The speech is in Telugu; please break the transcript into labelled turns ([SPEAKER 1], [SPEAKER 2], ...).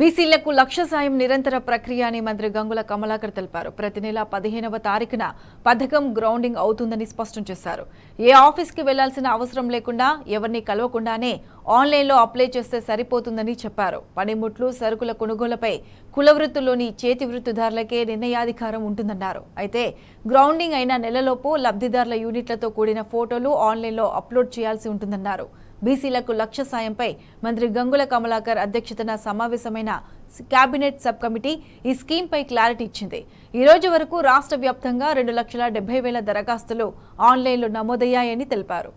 [SPEAKER 1] బీసీలకు లక్ష సాయం నిరంతర ప్రక్రియ అని మంత్రి గంగుల కమలాకర్ తెలిపారు ప్రతి నెల పదిహేనవ తారీఖున పథకం గ్రౌండింగ్ అవుతుందని స్పష్టం చేశారు ఏ ఆఫీస్కి వెళ్లాల్సిన అవసరం లేకుండా ఎవరిని కలవకుండానే ఆన్లైన్లో అప్లై చేస్తే సరిపోతుందని చెప్పారు పనిముట్లు సరుకుల కొనుగోలుపై వృత్తుల్లోని చేతి వృత్తిదారులకే నిర్ణయాధికారం ఉంటుందన్నారు అయితే గ్రౌండింగ్ అయిన నెలలోపు లబ్ధిదారుల యూనిట్లతో కూడిన ఫోటోలు ఆన్లైన్లో అప్లోడ్ చేయాల్సి ఉంటుందన్నారు బీసీలకు లక్ష్య సాయంపై మంత్రి గంగుల కమలాకర్ అధ్యక్షతన సమావేశమైన కేబినెట్ సబ్ కమిటీ ఈ పై క్లారిటీ ఇచ్చింది ఈ రోజు వరకు రాష్ట్ర వ్యాప్తంగా రెండు లక్షల డెబ్బై వేల దరఖాస్తులు ఆన్లైన్లో నమోదయ్యాయని తెలిపారు